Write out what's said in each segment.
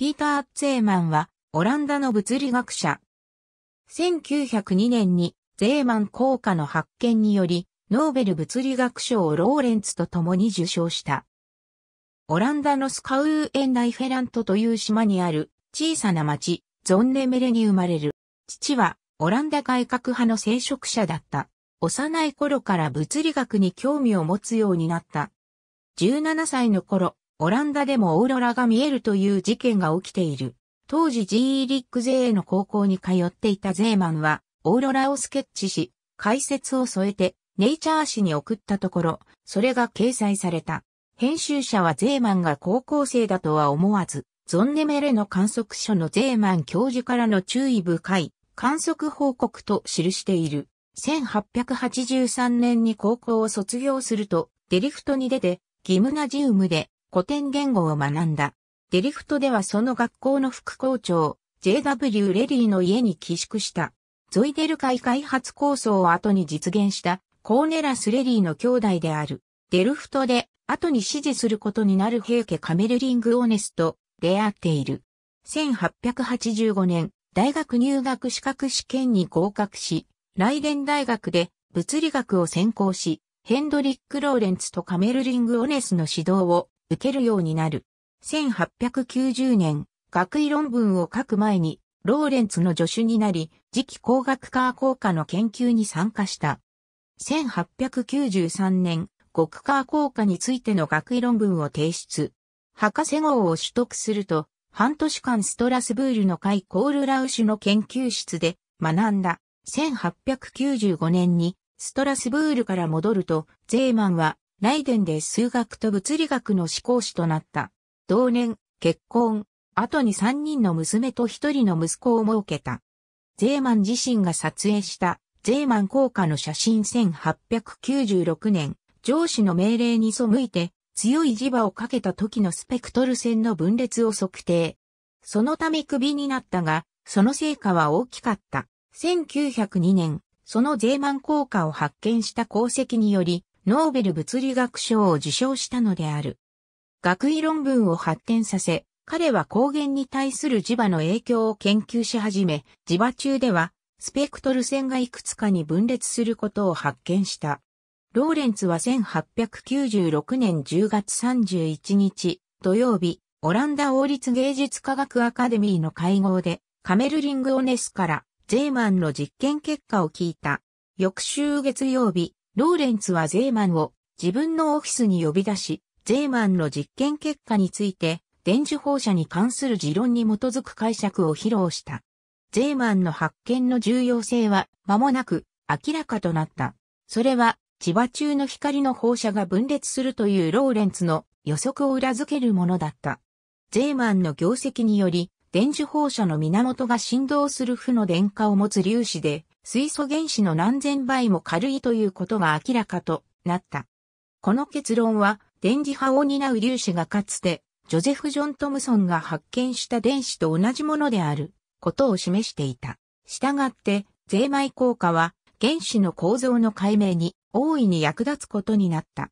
ピーター・アッツェーマンは、オランダの物理学者。1902年に、ゼーマン効果の発見により、ノーベル物理学賞をローレンツと共に受賞した。オランダのスカウーエンライフェラントという島にある小さな町、ゾンネメレに生まれる。父はオランダ改革派の聖職者だった。幼い頃から物理学に興味を持つようになった。17歳の頃、オランダでもオーロラが見えるという事件が起きている。当時 G リック勢の高校に通っていたゼーマンは、オーロラをスケッチし、解説を添えて、ネイチャー誌に送ったところ、それが掲載された。編集者はゼーマンが高校生だとは思わず、ゾンネメレの観測所のゼーマン教授からの注意深い観測報告と記している。1883年に高校を卒業すると、デリフトに出て、ギムナジウムで古典言語を学んだ。デリフトではその学校の副校長、J.W. レリーの家に寄宿した。ゾイデル海開発構想を後に実現したコーネラス・レリーの兄弟である。デルフトで後に支持することになる平家カメルリング・オネスと出会っている。1885年、大学入学資格試験に合格し、ライデン大学で物理学を専攻し、ヘンドリック・ローレンツとカメルリング・オネスの指導を受けるようになる。1890年、学位論文を書く前に、ローレンツの助手になり、次期工学科工科の研究に参加した。1893年、極科工科についての学位論文を提出。博士号を取得すると、半年間ストラスブールの会コールラウシュの研究室で学んだ。1895年にストラスブールから戻ると、ゼーマンはライデンで数学と物理学の志向士となった。同年、結婚、後に3人の娘と1人の息子を設けた。ゼーマン自身が撮影したゼーマン効果の写真1896年、上司の命令に背いて強い磁場をかけた時のスペクトル線の分裂を測定。そのため首になったが、その成果は大きかった。1902年、そのゼーマン効果を発見した功績により、ノーベル物理学賞を受賞したのである。学位論文を発展させ、彼は光源に対する磁場の影響を研究し始め、磁場中では、スペクトル線がいくつかに分裂することを発見した。ローレンツは1896年10月31日土曜日、オランダ王立芸術科学アカデミーの会合で、カメルリング・オネスから、ゼーマンの実験結果を聞いた。翌週月曜日、ローレンツはゼーマンを自分のオフィスに呼び出し、ゼーマンの実験結果について、電磁放射に関する持論に基づく解釈を披露した。ゼーマンの発見の重要性は間もなく明らかとなった。それは、千葉中の光の放射が分裂するというローレンツの予測を裏付けるものだった。ゼーマンの業績により、電磁放射の源が振動する負の電荷を持つ粒子で、水素原子の何千倍も軽いということが明らかとなった。この結論は、電磁波を担う粒子がかつて、ジョゼフ・ジョン・トムソンが発見した電子と同じものである、ことを示していた。したがって、ゼーマイ効果は、原子の構造の解明に大いに役立つことになった。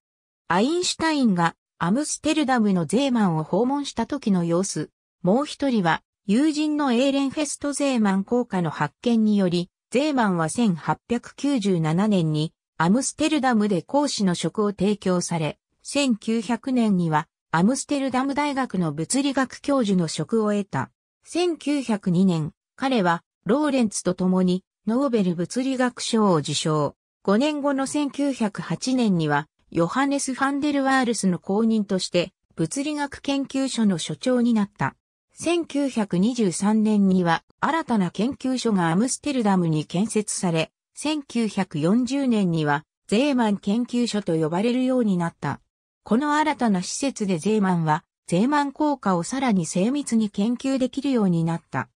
アインシュタインがアムステルダムのゼーマンを訪問した時の様子、もう一人は友人のエーレンフェストゼーマン効果の発見によりゼーマンは1897年にアムステルダムで講師の職を提供され、1900年にはアムステルダム大学の物理学教授の職を得た。1902年、彼はローレンツと共にノーベル物理学賞を受賞。5年後の1908年にはヨハネス・ファンデルワールスの公認として物理学研究所の所長になった。1923年には新たな研究所がアムステルダムに建設され、1940年にはゼーマン研究所と呼ばれるようになった。この新たな施設でゼーマンは、ゼーマン効果をさらに精密に研究できるようになった。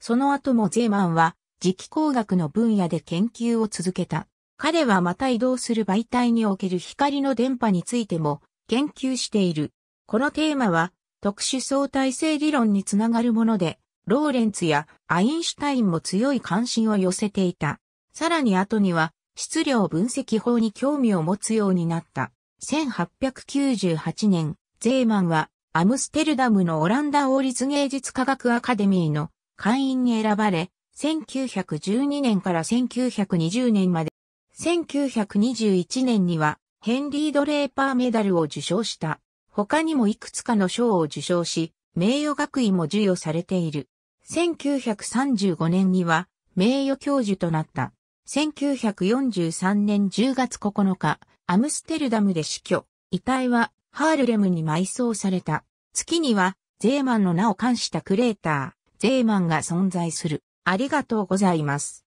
その後もゼーマンは、磁気工学の分野で研究を続けた。彼はまた移動する媒体における光の電波についても研究している。このテーマは特殊相対性理論につながるもので、ローレンツやアインシュタインも強い関心を寄せていた。さらに後には質量分析法に興味を持つようになった。1898年、ゼーマンはアムステルダムのオランダ王立芸術科学アカデミーの会員に選ばれ、1912年から1920年まで、1921年にはヘンリー・ドレーパーメダルを受賞した。他にもいくつかの賞を受賞し、名誉学位も授与されている。1935年には名誉教授となった。1943年10月9日、アムステルダムで死去。遺体はハールレムに埋葬された。月にはゼーマンの名を冠したクレーター、ゼーマンが存在する。ありがとうございます。